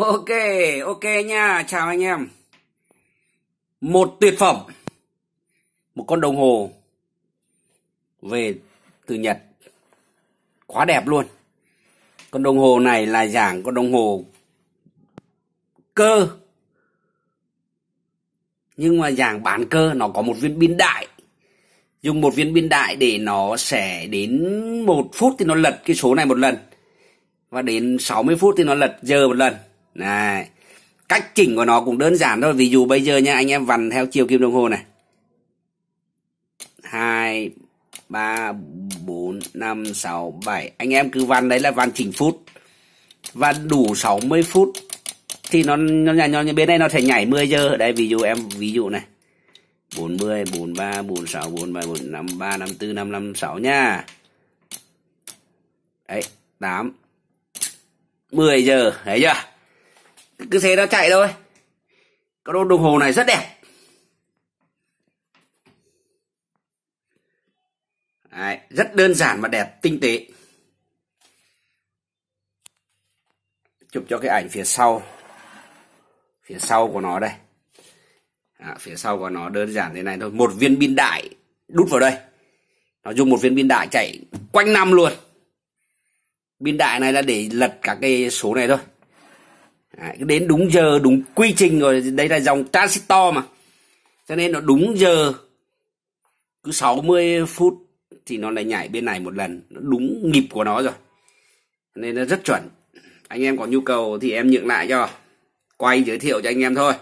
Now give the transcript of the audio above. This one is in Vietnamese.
Ok, ok nha, chào anh em. Một tuyệt phẩm. Một con đồng hồ về từ Nhật. Quá đẹp luôn. Con đồng hồ này là dạng con đồng hồ cơ. Nhưng mà dạng bán cơ nó có một viên pin đại. Dùng một viên pin đại để nó sẽ đến một phút thì nó lật cái số này một lần và đến 60 phút thì nó lật giờ một lần này, cách chỉnh của nó cũng đơn giản thôi. Ví dụ bây giờ nha, anh em vằn theo chiều kim đồng hồ này. 2, 3, 4, 5, 6, 7. Anh em cứ vằn đấy là vằn chỉnh phút. Và đủ 60 phút thì nó nó nhảy nó, nó bên đây nó sẽ nhảy 10 giờ. Đây ví dụ em ví dụ này. 40, 43, 46, 47, 45, 53, 54, 55, 6 nha. Đấy, 8 10 giờ, thấy chưa? cứ thế nó chạy thôi cái đôn đồng hồ này rất đẹp Đấy, rất đơn giản mà đẹp tinh tế chụp cho cái ảnh phía sau phía sau của nó đây à, phía sau của nó đơn giản thế này thôi một viên pin đại đút vào đây nó dùng một viên pin đại chạy quanh năm luôn pin đại này là để lật cả cái số này thôi Đấy, đến đúng giờ đúng quy trình rồi đấy là dòng transistor mà cho nên nó đúng giờ cứ 60 phút thì nó lại nhảy bên này một lần nó đúng nhịp của nó rồi nên nó rất chuẩn anh em có nhu cầu thì em nhượng lại cho quay giới thiệu cho anh em thôi